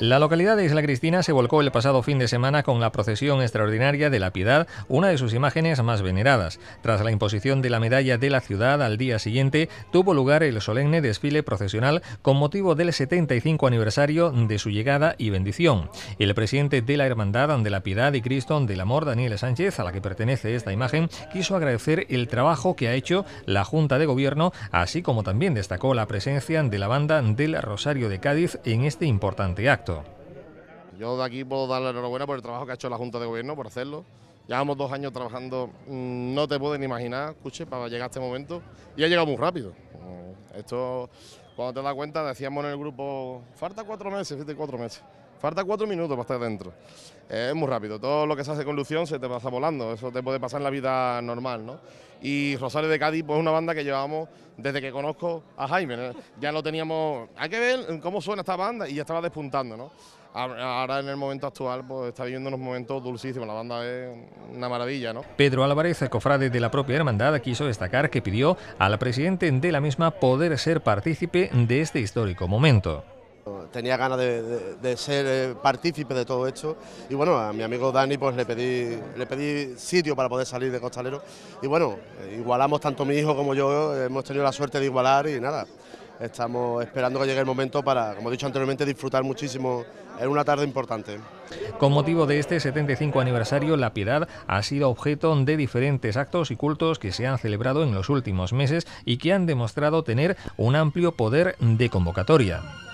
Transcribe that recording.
La localidad de Isla Cristina se volcó el pasado fin de semana con la procesión extraordinaria de la Piedad, una de sus imágenes más veneradas. Tras la imposición de la medalla de la ciudad al día siguiente, tuvo lugar el solemne desfile procesional con motivo del 75 aniversario de su llegada y bendición. El presidente de la Hermandad de la Piedad y Cristo del Amor, Daniel Sánchez, a la que pertenece esta imagen, quiso agradecer el trabajo que ha hecho la Junta de Gobierno, así como también destacó la presencia de la banda del Rosario de Cádiz en este importante acto. Yo de aquí puedo darle la enhorabuena por el trabajo que ha hecho la Junta de Gobierno, por hacerlo. Llevamos dos años trabajando, mm, no te puedes ni imaginar, escuche, para llegar a este momento, y ha llegado muy rápido. Mm, esto, cuando te das cuenta, decíamos en el grupo, falta cuatro meses, fíjate, cuatro meses. Falta cuatro minutos para estar dentro. es muy rápido. Todo lo que se hace con Lución se te pasa volando. Eso te puede pasar en la vida normal, ¿no? Y Rosario de Cádiz pues, es una banda que llevamos desde que conozco a Jaime. Ya lo teníamos... Hay que ver cómo suena esta banda y ya estaba despuntando, ¿no? Ahora en el momento actual pues está viviendo unos momentos dulcísimos, la banda es una maravilla, ¿no? Pedro Álvarez, cofrade de la propia hermandad, quiso destacar que pidió a la presidente de la misma poder ser partícipe de este histórico momento. Tenía ganas de, ser eh, partícipe de todo esto y bueno, a mi amigo Dani pues le pedí, le pedí sitio para poder salir de Costalero y bueno, eh, igualamos tanto mi hijo como yo, eh, hemos tenido la suerte de igualar y nada, estamos esperando que llegue el momento para, como he dicho anteriormente, disfrutar muchísimo en una tarde importante. Con motivo de este 75 aniversario, la piedad ha sido objeto de diferentes actos y cultos que se han celebrado en los últimos meses y que han demostrado tener un amplio poder de convocatoria.